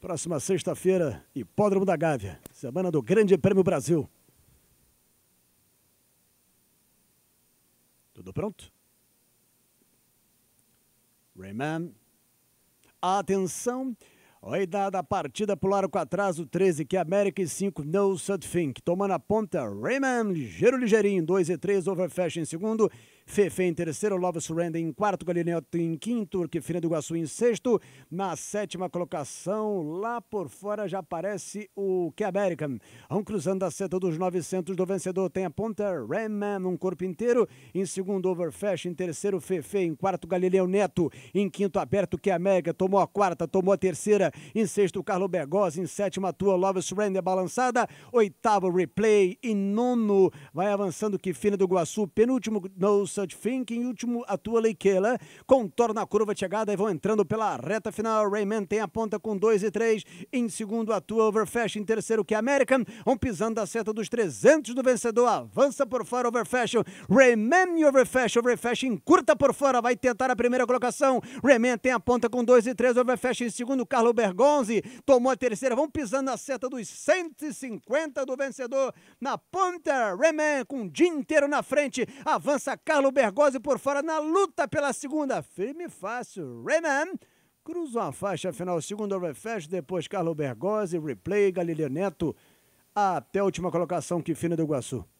Próxima sexta-feira, Hipódromo da Gávea, semana do Grande Prêmio Brasil. Tudo pronto? Rayman. Atenção! Oi dada a partida pularam com atraso 13, que é América e 5, No Sud Fink. Tomando a ponta, Raymond, ligeiro, ligeirinho, 2 e 3, Overfashion em segundo, Fefe em terceiro, Love Surrender em quarto, Galileu em quinto, Orquefina do Iguaçu em sexto. Na sétima colocação, lá por fora já aparece o que é América. vão cruzando a seta dos 900 do vencedor tem a ponta, Raymond, um corpo inteiro, em segundo, Overfashion em terceiro, Fefe, em quarto, Galileu Neto, em quinto, aberto, que é América tomou a quarta, tomou a terceira, em sexto, Carlo Bergozzi. Em sétimo, atua Love Surrender é Balançada. Oitavo, Replay. Em nono, vai avançando que fina do Guaçu. Penúltimo, No Such Think. Em último, atua Leikela, Contorna a curva de chegada e vão entrando pela reta final. Rayman tem a ponta com 2 e 3. Em segundo, atua Overfash. Em terceiro, que é American. Vão pisando a seta dos 300 do vencedor. Avança por fora, Overfashion. Rayman e Overfash. Overfash encurta por fora. Vai tentar a primeira colocação. Rayman tem a ponta com 2 e 3. Overfash em segundo, Carlo Bergonzi tomou a terceira. Vão pisando na seta dos 150 do vencedor. Na ponta, Reman com o dia inteiro na frente. Avança Carlo Bergonzi por fora na luta pela segunda. Firme e fácil. Reman cruzou a faixa final, segundo Overfest, depois Carlo Bergonzi Replay, Galileu Neto, até a última colocação que fina do Iguaçu.